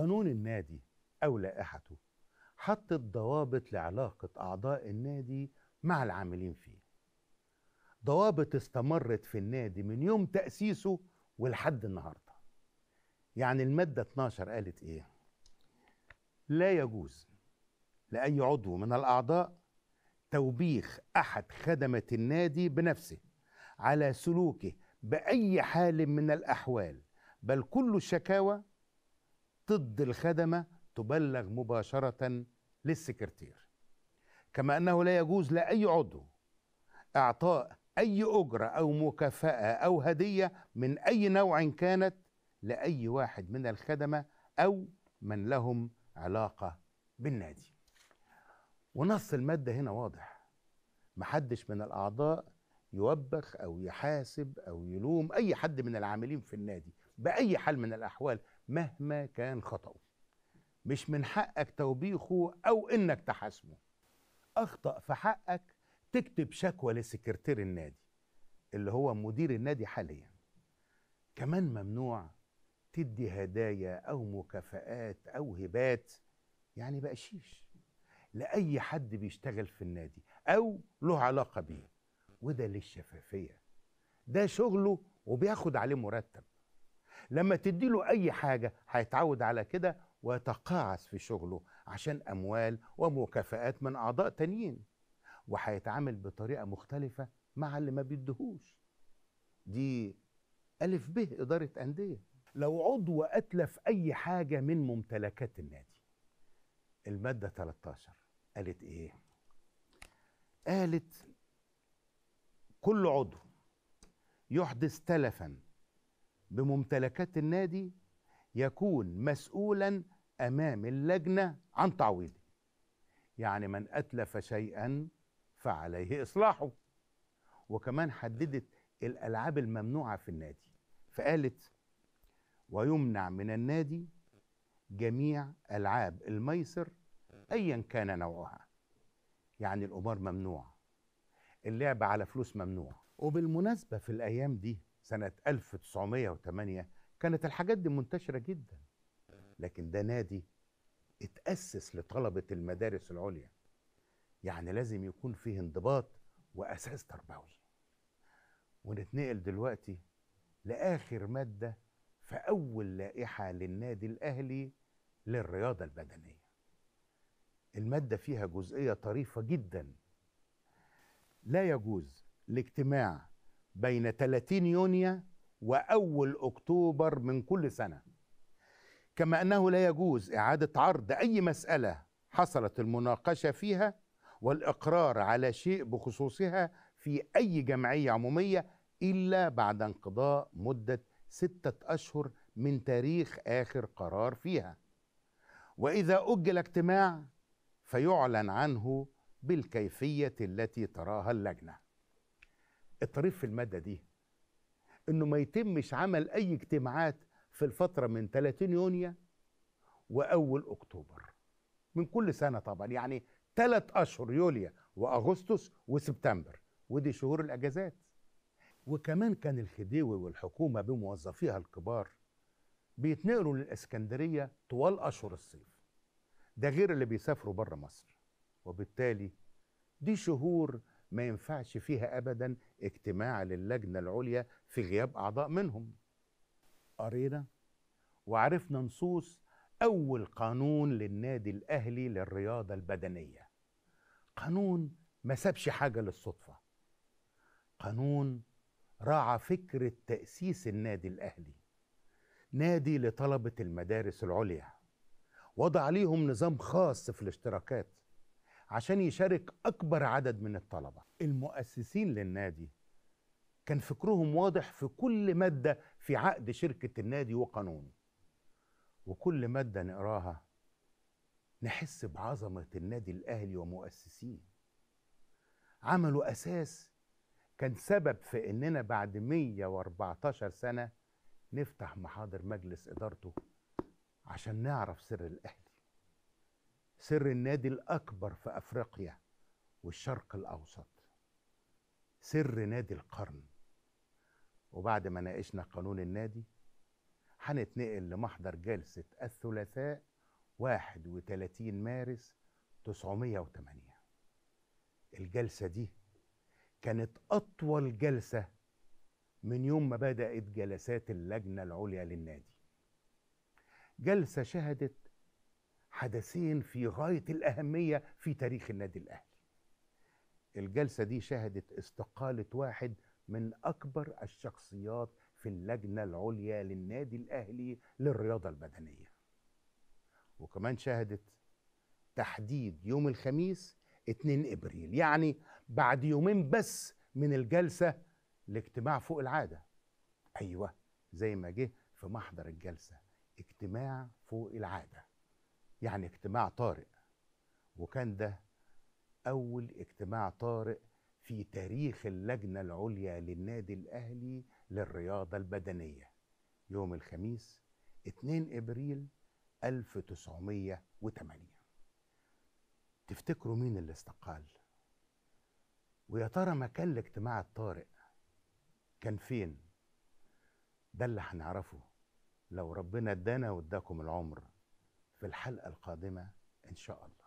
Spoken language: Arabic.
قانون النادي أو لائحته حطت ضوابط لعلاقة أعضاء النادي مع العاملين فيه ضوابط استمرت في النادي من يوم تأسيسه ولحد النهاردة يعني المادة 12 قالت إيه لا يجوز لأي عضو من الأعضاء توبيخ أحد خدمة النادي بنفسه على سلوكه بأي حال من الأحوال بل كل الشكاوى ضد الخدمة تبلغ مباشرة للسكرتير كما أنه لا يجوز لأي عضو إعطاء أي أجرة أو مكافأة أو هدية من أي نوع كانت لأي واحد من الخدمة أو من لهم علاقة بالنادي ونص المادة هنا واضح محدش من الأعضاء يوبخ أو يحاسب أو يلوم أي حد من العاملين في النادي بأي حال من الأحوال مهما كان خطأه مش من حقك توبيخه أو إنك تحاسبه أخطأ في حقك تكتب شكوى لسكرتير النادي اللي هو مدير النادي حاليا كمان ممنوع تدي هدايا أو مكافآت أو هبات يعني بقشيش لأي حد بيشتغل في النادي أو له علاقة بيه وده للشفافية ده شغله وبياخد عليه مرتب لما تدي له أي حاجة هيتعود على كده ويتقاعس في شغله عشان أموال ومكافئات من أعضاء تانيين وهيتعامل بطريقة مختلفة مع اللي ما بيدهوش دي ألف ب إدارة أندية لو عضو أتلف أي حاجة من ممتلكات النادي المادة 13 قالت إيه؟ قالت كل عضو يحدث تلفاً بممتلكات النادي يكون مسؤولا امام اللجنه عن تعويضه يعني من اتلف شيئا فعليه اصلاحه وكمان حددت الالعاب الممنوعه في النادي فقالت ويمنع من النادي جميع العاب الميسر ايا كان نوعها يعني القمار ممنوع اللعب على فلوس ممنوع وبالمناسبه في الايام دي سنة 1908 كانت الحاجات دي منتشرة جدا لكن ده نادي اتأسس لطلبة المدارس العليا يعني لازم يكون فيه انضباط وأساس تربوي ونتنقل دلوقتي لآخر مادة في أول لائحة للنادي الأهلي للرياضة البدنية المادة فيها جزئية طريفة جدا لا يجوز الاجتماع بين 30 يونيو وأول أكتوبر من كل سنة كما أنه لا يجوز إعادة عرض أي مسألة حصلت المناقشة فيها والإقرار على شيء بخصوصها في أي جمعية عمومية إلا بعد انقضاء مدة ستة أشهر من تاريخ آخر قرار فيها وإذا أجل اجتماع فيعلن عنه بالكيفية التي تراها اللجنة الطريف في الماده دي انه ما يتمش عمل اي اجتماعات في الفتره من 30 يونيو واول اكتوبر من كل سنه طبعا يعني ثلاث اشهر يوليو واغسطس وسبتمبر ودي شهور الاجازات وكمان كان الخديوي والحكومه بموظفيها الكبار بيتنقلوا للاسكندريه طوال اشهر الصيف ده غير اللي بيسافروا بره مصر وبالتالي دي شهور ما ينفعش فيها ابدا اجتماع للجنه العليا في غياب اعضاء منهم قرينا وعرفنا نصوص اول قانون للنادي الاهلي للرياضه البدنيه قانون ما سابش حاجه للصدفه قانون راعى فكره تاسيس النادي الاهلي نادي لطلبه المدارس العليا وضع ليهم نظام خاص في الاشتراكات عشان يشارك اكبر عدد من الطلبه المؤسسين للنادي كان فكرهم واضح في كل ماده في عقد شركه النادي وقانونه وكل ماده نقراها نحس بعظمه النادي الاهلي ومؤسسيه عملوا اساس كان سبب في اننا بعد 114 سنه نفتح محاضر مجلس ادارته عشان نعرف سر الاهلي سر النادي الأكبر في أفريقيا والشرق الأوسط سر نادي القرن وبعد ما ناقشنا قانون النادي هنتنقل لمحضر جلسة الثلاثاء 31 مارس 908 الجلسة دي كانت أطول جلسة من يوم ما بدأت جلسات اللجنة العليا للنادي جلسة شهدت حدثين في غاية الأهمية في تاريخ النادي الأهلي الجلسة دي شهدت استقالة واحد من أكبر الشخصيات في اللجنة العليا للنادي الأهلي للرياضة البدنية وكمان شهدت تحديد يوم الخميس 2 إبريل يعني بعد يومين بس من الجلسة لاجتماع فوق العادة أيوة زي ما جه في محضر الجلسة اجتماع فوق العاده يعني اجتماع طارئ وكان ده أول اجتماع طارئ في تاريخ اللجنة العليا للنادي الأهلي للرياضة البدنية يوم الخميس 2 إبريل 1908 تفتكروا مين اللي استقال؟ ويا ترى مكان الاجتماع الطارئ كان فين؟ ده اللي هنعرفه لو ربنا ادانا واداكم العمر في الحلقه القادمه ان شاء الله